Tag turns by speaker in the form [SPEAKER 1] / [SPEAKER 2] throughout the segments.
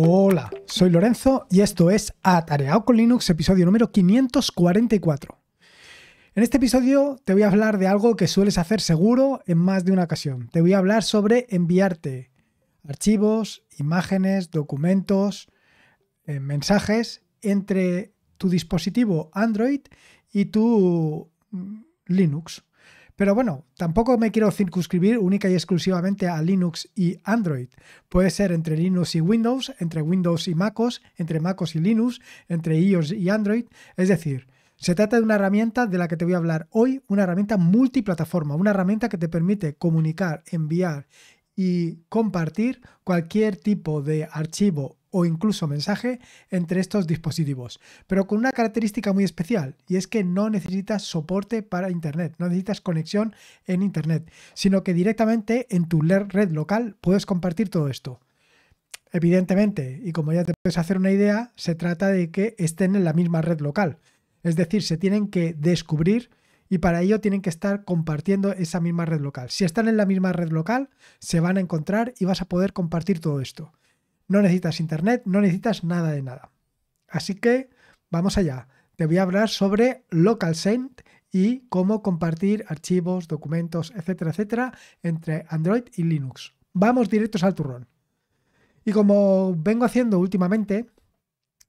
[SPEAKER 1] Hola, soy Lorenzo y esto es Atareado con Linux, episodio número 544. En este episodio te voy a hablar de algo que sueles hacer seguro en más de una ocasión. Te voy a hablar sobre enviarte archivos, imágenes, documentos, eh, mensajes entre tu dispositivo Android y tu mm, Linux. Pero bueno, tampoco me quiero circunscribir única y exclusivamente a Linux y Android. Puede ser entre Linux y Windows, entre Windows y MacOS, entre MacOS y Linux, entre iOS y Android. Es decir, se trata de una herramienta de la que te voy a hablar hoy, una herramienta multiplataforma, una herramienta que te permite comunicar, enviar y compartir cualquier tipo de archivo o incluso mensaje entre estos dispositivos, pero con una característica muy especial y es que no necesitas soporte para Internet, no necesitas conexión en Internet, sino que directamente en tu red local puedes compartir todo esto. Evidentemente, y como ya te puedes hacer una idea, se trata de que estén en la misma red local, es decir, se tienen que descubrir y para ello tienen que estar compartiendo esa misma red local. Si están en la misma red local, se van a encontrar y vas a poder compartir todo esto. No necesitas internet, no necesitas nada de nada. Así que vamos allá. Te voy a hablar sobre LocalSend y cómo compartir archivos, documentos, etcétera, etcétera, entre Android y Linux. Vamos directos al turrón. Y como vengo haciendo últimamente,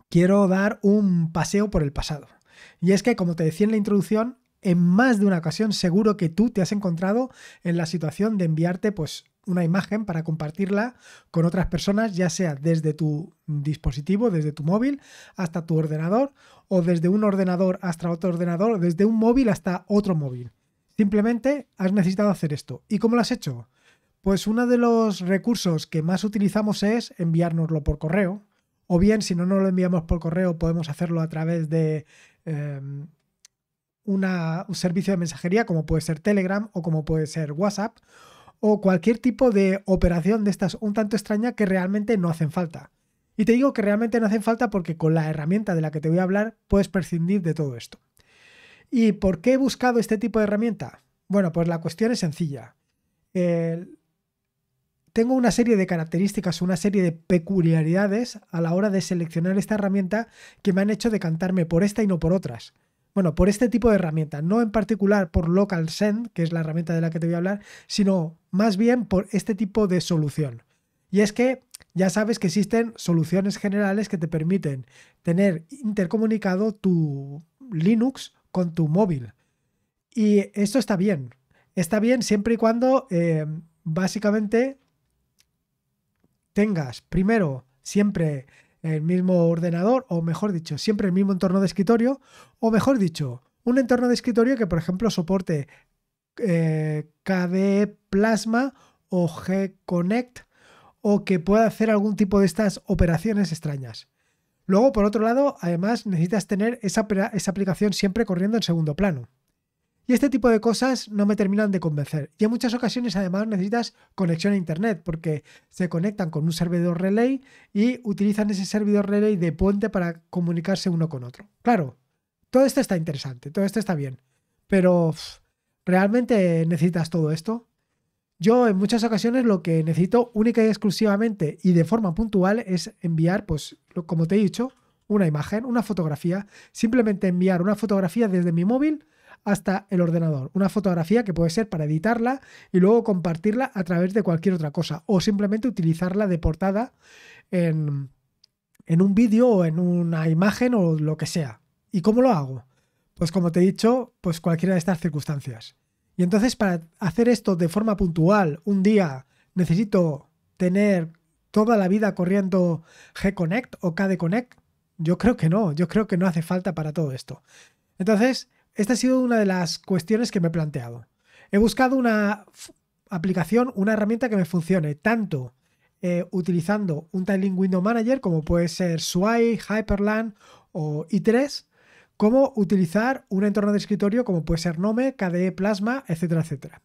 [SPEAKER 1] quiero dar un paseo por el pasado. Y es que, como te decía en la introducción, en más de una ocasión seguro que tú te has encontrado en la situación de enviarte pues una imagen para compartirla con otras personas, ya sea desde tu dispositivo, desde tu móvil hasta tu ordenador o desde un ordenador hasta otro ordenador, desde un móvil hasta otro móvil. Simplemente has necesitado hacer esto. ¿Y cómo lo has hecho? Pues uno de los recursos que más utilizamos es enviárnoslo por correo. O bien, si no nos lo enviamos por correo, podemos hacerlo a través de em, un servicio de mensajería como puede ser Telegram o como puede ser WhatsApp o cualquier tipo de operación de estas un tanto extraña que realmente no hacen falta. Y te digo que realmente no hacen falta porque con la herramienta de la que te voy a hablar puedes prescindir de todo esto. ¿Y por qué he buscado este tipo de herramienta? Bueno, pues la cuestión es sencilla. tengo una serie de características, una serie de peculiaridades a la hora de seleccionar esta herramienta que me han hecho decantarme por esta y no por otras. Bueno, por este tipo de herramienta, no en particular por LocalSend, que es la herramienta de la que te voy a hablar, sino más bien por este tipo de solución. Y es que ya sabes que existen soluciones generales que te permiten tener intercomunicado tu Linux con tu móvil. Y esto está bien. Está bien siempre y cuando eh, básicamente tengas primero siempre el mismo ordenador, o mejor dicho, siempre el mismo entorno de escritorio, o mejor dicho, un entorno de escritorio que, por ejemplo, soporte eh, KDE Plasma o G-Connect, o que pueda hacer algún tipo de estas operaciones extrañas. Luego, por otro lado, además necesitas tener esa aplicación siempre corriendo en segundo plano. Y este tipo de cosas no me terminan de convencer. Y en muchas ocasiones además necesitas conexión a Internet porque se conectan con un servidor relay y utilizan ese servidor relay de puente para comunicarse uno con otro. Claro, todo esto está interesante, todo esto está bien, pero ¿realmente necesitas todo esto? Yo en muchas ocasiones lo que necesito única y exclusivamente y de forma puntual es enviar, pues como te he dicho, una imagen, una fotografía, simplemente enviar una fotografía desde mi móvil hasta el ordenador. Una fotografía que puede ser para editarla y luego compartirla a través de cualquier otra cosa o simplemente utilizarla de portada en, un vídeo o en una imagen o lo que sea. ¿Y cómo lo hago? Pues como te he dicho, pues cualquiera de estas circunstancias. Y entonces para hacer esto de forma puntual, un día necesito tener toda la vida corriendo G-Connect o KD Connect? Yo creo que no, yo creo que no hace falta para todo esto. Entonces, esta ha sido una de las cuestiones que me he planteado. He buscado una aplicación, una herramienta que me funcione tanto eh, utilizando un Tiling Window Manager como puede ser Sway, Hyperland o i3, como utilizar un entorno de escritorio como puede ser Nome, KDE Plasma, etcétera, etcétera.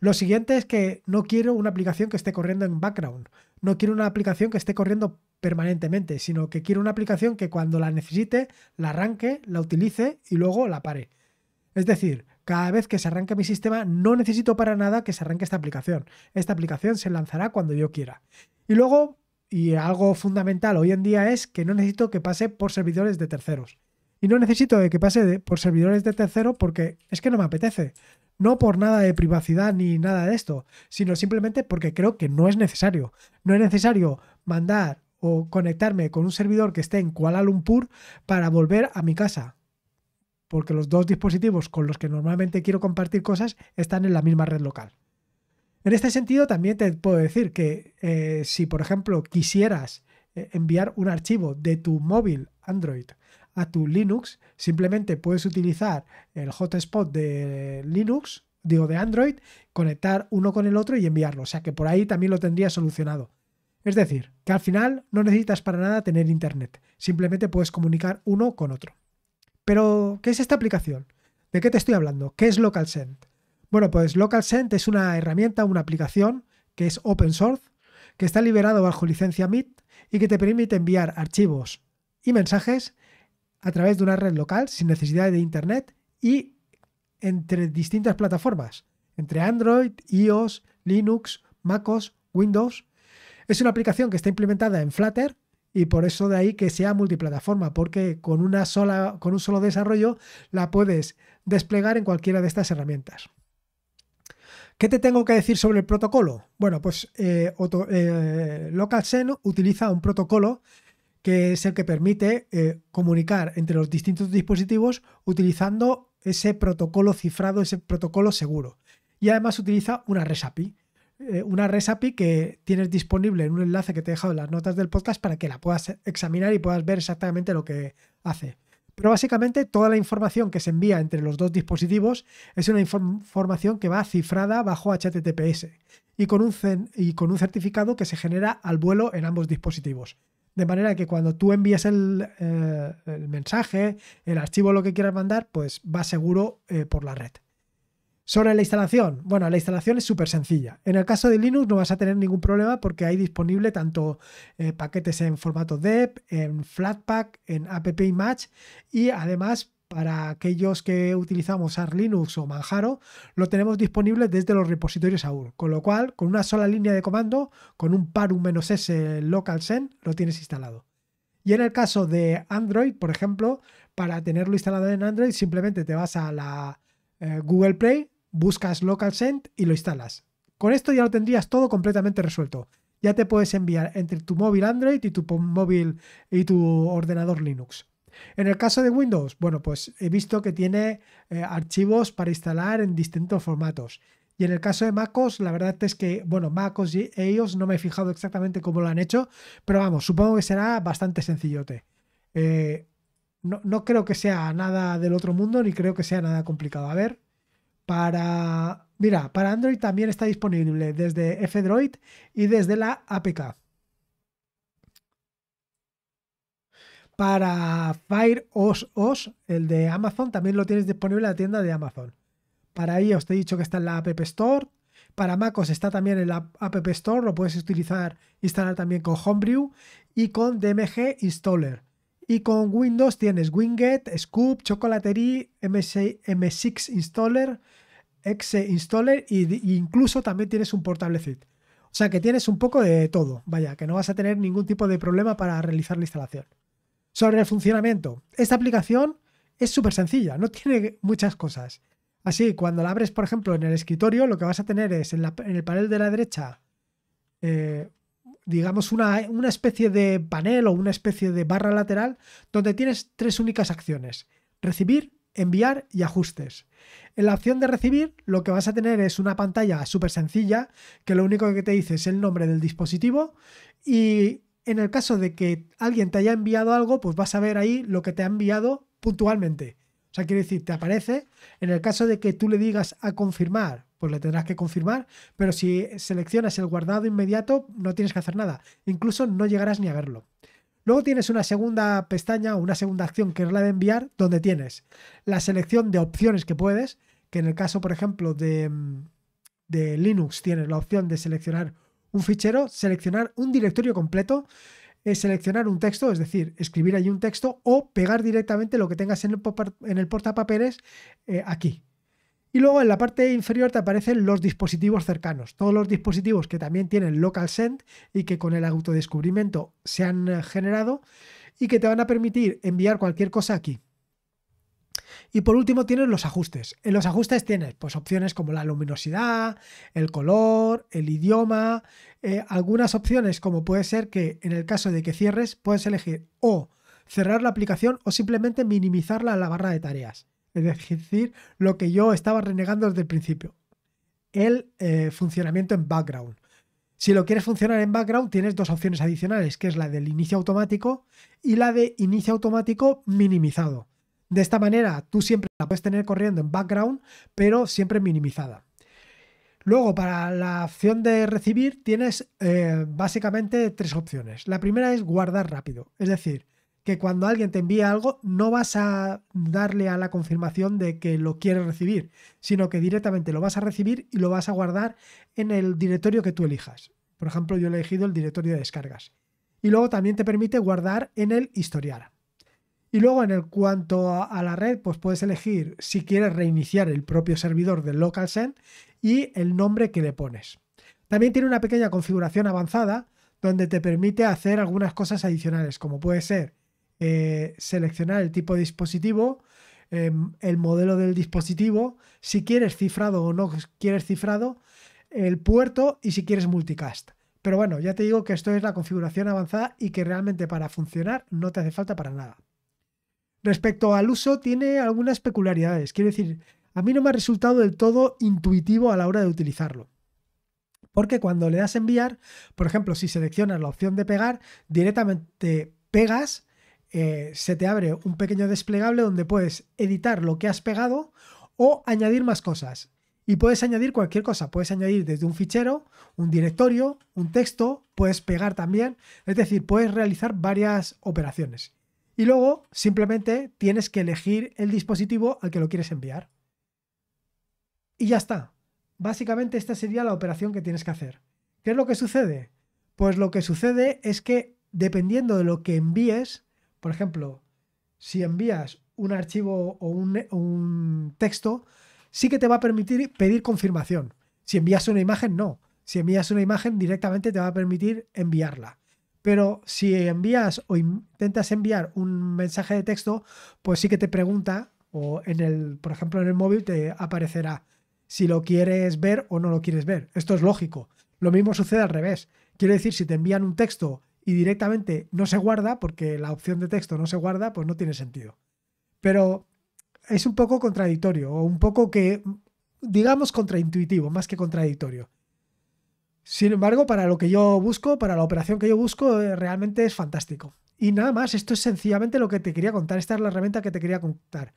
[SPEAKER 1] Lo siguiente es que no quiero una aplicación que esté corriendo en background, no quiero una aplicación que esté corriendo permanentemente, sino que quiero una aplicación que cuando la necesite, la arranque, la utilice y luego la pare. Es decir, cada vez que se arranque mi sistema, no necesito para nada que se arranque esta aplicación. Esta aplicación se lanzará cuando yo quiera. Y luego, y algo fundamental hoy en día es que no necesito que pase por servidores de terceros. Y no necesito que pase por servidores de terceros porque es que no me apetece. No por nada de privacidad ni nada de esto, sino simplemente porque creo que no es necesario. No es necesario mandar o conectarme con un servidor que esté en Kuala Lumpur para volver a mi casa. Porque los dos dispositivos con los que normalmente quiero compartir cosas están en la misma red local. En este sentido, también te puedo decir que eh, si, por ejemplo, quisieras eh, enviar un archivo de tu móvil Android a tu Linux, simplemente puedes utilizar el hotspot de Linux, digo de Android, conectar uno con el otro y enviarlo. O sea que por ahí también lo tendría solucionado. Es decir, que al final no necesitas para nada tener internet, simplemente puedes comunicar uno con otro. Pero, ¿qué es esta aplicación? ¿De qué te estoy hablando? ¿Qué es LocalSend? Bueno, pues LocalSend es una herramienta, una aplicación que es open source, que está liberado bajo licencia MIT y que te permite enviar archivos y mensajes a través de una red local sin necesidad de internet y entre distintas plataformas, entre Android, iOS, Linux, MacOS, Windows es una aplicación que está implementada en Flutter y por eso de ahí que sea multiplataforma, porque con, una sola, con un solo desarrollo la puedes desplegar en cualquiera de estas herramientas. ¿Qué te tengo que decir sobre el protocolo? Bueno, pues eh, eh utiliza un protocolo que es el que permite eh, comunicar entre los distintos dispositivos utilizando ese protocolo cifrado, ese protocolo seguro. Y además utiliza una resapi. API. Eh, una resapi que tienes disponible en un enlace que te he dejado en las notas del podcast para que la puedas examinar y puedas ver exactamente lo que hace. Pero básicamente toda la información que se envía entre los dos dispositivos es una información que va cifrada bajo HTTPS y con, un y con un certificado que se genera al vuelo en ambos dispositivos. De manera que cuando tú envíes el, eh, mensaje, el archivo, lo que quieras mandar, pues va seguro eh, por la red. Sobre la instalación, bueno, la instalación es súper sencilla. En el caso de Linux no vas a tener ningún problema porque hay disponible tanto eh, paquetes en formato .deb, en Flatpak, en AppImage y además para aquellos que utilizamos AR Linux o Manjaro, lo tenemos disponible desde los repositorios AUR, con lo cual con una sola línea de comando, con un parum-s local sen, lo tienes instalado. Y en el caso de Android, por ejemplo, para tenerlo instalado en Android, simplemente te vas a la eh, Google Play, buscas local LocalSend y lo instalas. Con esto ya lo tendrías todo completamente resuelto. Ya te puedes enviar entre tu móvil Android y tu móvil y tu ordenador Linux. En el caso de Windows, bueno, pues he visto que tiene eh, archivos para instalar en distintos formatos. Y en el caso de MacOS, la verdad es que, bueno, MacOS y ellos no me he fijado exactamente cómo lo han hecho, pero vamos, supongo que será bastante sencillote. Eh, no creo que sea nada del otro mundo, ni creo que sea nada complicado. A ver, para, mira, para Android también está disponible desde F-Droid y desde la APK. Para Fire OS OS, el de Amazon, también lo tienes disponible en la tienda de Amazon. Para iOS te he dicho que está en la App Store. Para MacOS está también en la App Store, lo puedes utilizar, instalar también con Homebrew y con DMG Installer. Y con Windows tienes Winget, Scoop, Chocolaterie, m 6 Installer, exe eh, installer e incluso también tienes un portable zip. O sea que tienes un poco de todo, vaya, que no vas a tener ningún tipo de problema para realizar la instalación. Sobre el funcionamiento, esta aplicación es súper sencilla, no tiene muchas cosas. Así, cuando la abres, por ejemplo, en el escritorio, lo que vas a tener es en, el panel de la derecha, eh, digamos, una, una especie de panel o una especie de barra lateral donde tienes tres únicas acciones. Recibir, enviar y ajustes. En la opción de recibir, lo que vas a tener es una pantalla súper sencilla, que lo único que te dice es el nombre del dispositivo y en el caso de que alguien te haya enviado algo, pues vas a ver ahí lo que te ha enviado puntualmente. O sea, quiere decir, te aparece. En el caso de que tú le digas a confirmar, pues le tendrás que confirmar, pero si seleccionas el guardado inmediato, no tienes que hacer nada. Incluso no llegarás ni a verlo. Luego tienes una segunda pestaña o una segunda acción que es la de enviar, donde tienes la selección de opciones que puedes, que en el caso, por ejemplo, de, mm, Linux tienes la opción de seleccionar un fichero, seleccionar un directorio completo, seleccionar un texto, es decir, escribir allí un texto o pegar directamente lo que tengas en el, portapapeles eh, aquí, y luego en la parte inferior te aparecen los dispositivos cercanos, todos los dispositivos que también tienen local send y que con el autodescubrimiento se han eh, generado y que te van a permitir enviar cualquier cosa aquí. Y por último tienes los ajustes. En los ajustes tienes pues, opciones como la luminosidad, el color, el idioma, eh, algunas opciones como puede ser que en el caso de que cierres puedes elegir o cerrar la aplicación o simplemente minimizarla a la barra de tareas. Es decir, lo que yo estaba renegando desde el principio. El eh, funcionamiento en background. Si lo quieres funcionar en background, tienes dos opciones adicionales, que es la del inicio automático y la de inicio automático minimizado. De esta manera, tú siempre la puedes tener corriendo en background, pero siempre minimizada. Luego, para la opción de recibir, tienes eh, básicamente tres opciones. La primera es guardar rápido, es decir, que cuando alguien te envía algo no vas a darle a la confirmación de que lo quieres recibir, sino que directamente lo vas a recibir y lo vas a guardar en el directorio que tú elijas. Por ejemplo, yo he elegido el directorio de descargas. Y luego también te permite guardar en el historial. Y luego en el cuanto a, la red, pues puedes elegir si quieres reiniciar el propio servidor del send y el nombre que le pones. También tiene una pequeña configuración avanzada donde te permite hacer algunas cosas adicionales, como puede ser eh, seleccionar el tipo de dispositivo, em, el modelo del dispositivo, si quieres cifrado o no quieres cifrado, el puerto y si quieres multicast. Pero bueno, ya te digo que esto es la configuración avanzada y que realmente para funcionar no te hace falta para nada. Respecto al uso, tiene algunas peculiaridades. Quiero decir, a mí no me ha resultado del todo intuitivo a la hora de utilizarlo. Porque cuando le das enviar, por ejemplo, si seleccionas la opción de pegar, directamente pegas eh, se te abre un pequeño desplegable donde puedes editar lo que has pegado o añadir más cosas. Y puedes añadir cualquier cosa, puedes añadir desde un fichero, un directorio, un texto, puedes pegar también, es decir, puedes realizar varias operaciones. Y luego simplemente tienes que elegir el dispositivo al que lo quieres enviar. Y ya está. Básicamente esta sería la operación que tienes que hacer. ¿Qué es lo que sucede? Pues lo que sucede es que dependiendo de lo que envíes, por ejemplo, si envías un archivo o un, texto, sí que te va a permitir pedir confirmación. Si envías una imagen, no. Si envías una imagen, directamente te va a permitir enviarla. Pero si envías o intentas enviar un mensaje de texto, pues sí que te pregunta, o en el, por ejemplo, en el móvil te aparecerá si lo quieres ver o no lo quieres ver. Esto es lógico. Lo mismo sucede al revés. Quiero decir, si te envían un texto y directamente no se guarda, porque la opción de texto no se guarda, pues no tiene sentido. Pero es un poco contradictorio, o un poco que, digamos, contraintuitivo, más que contradictorio. Sin embargo, para lo que yo busco, para la operación que yo busco, eh, realmente es fantástico. Y nada más, esto es sencillamente lo que te quería contar, esta es la herramienta que te quería contar.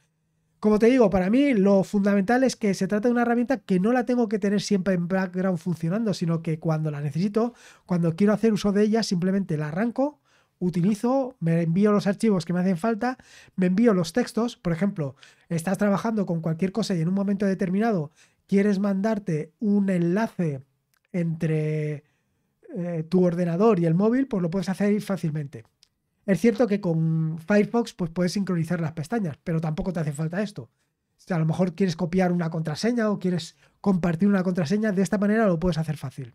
[SPEAKER 1] Como te digo, para mí lo fundamental es que se trata de una herramienta que no la tengo que tener siempre en background funcionando, sino que cuando la necesito, cuando quiero hacer uso de ella, simplemente la arranco, utilizo, me envío los archivos que me hacen falta, me envío los textos, por ejemplo, estás trabajando con cualquier cosa y en un momento determinado quieres mandarte un enlace entre eh, tu ordenador y el móvil, pues lo puedes hacer fácilmente. Es cierto que con Firefox pues puedes sincronizar las pestañas, pero tampoco te hace falta esto. Si a lo mejor quieres copiar una contraseña o quieres compartir una contraseña, de esta manera lo puedes hacer fácil.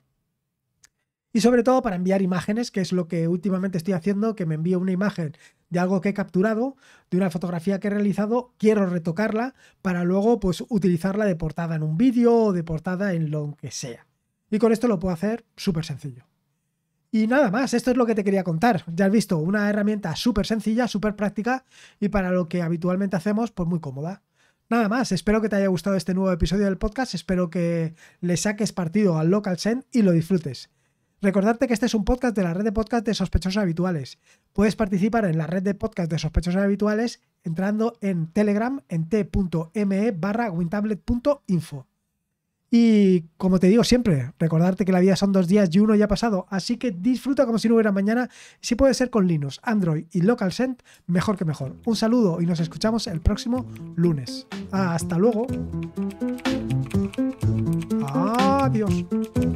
[SPEAKER 1] Y sobre todo para enviar imágenes, que es lo que últimamente estoy haciendo, que me envío una imagen de algo que he capturado, de una fotografía que he realizado, quiero retocarla para luego pues utilizarla de portada en un vídeo o de portada en lo que sea. Y con esto lo puedo hacer súper sencillo. Y nada más, esto es lo que te quería contar. Ya has visto, una herramienta súper sencilla, súper práctica y para lo que habitualmente hacemos, pues muy cómoda. Nada más, espero que te haya gustado este nuevo episodio del podcast, espero que le saques partido al Local Send y lo disfrutes. Recordarte que este es un podcast de la red de podcast de sospechosos habituales. Puedes participar en la red de podcast de sospechosos habituales entrando en Telegram en t.me barra wintablet.info. Y como te digo siempre, recordarte que la vida son dos días y uno ya ha pasado, así que disfruta como si no hubiera mañana, si puede ser con Linux, Android y LocalSend, mejor que mejor. Un saludo y nos escuchamos el próximo lunes. Ah, hasta luego. Adiós. Ah,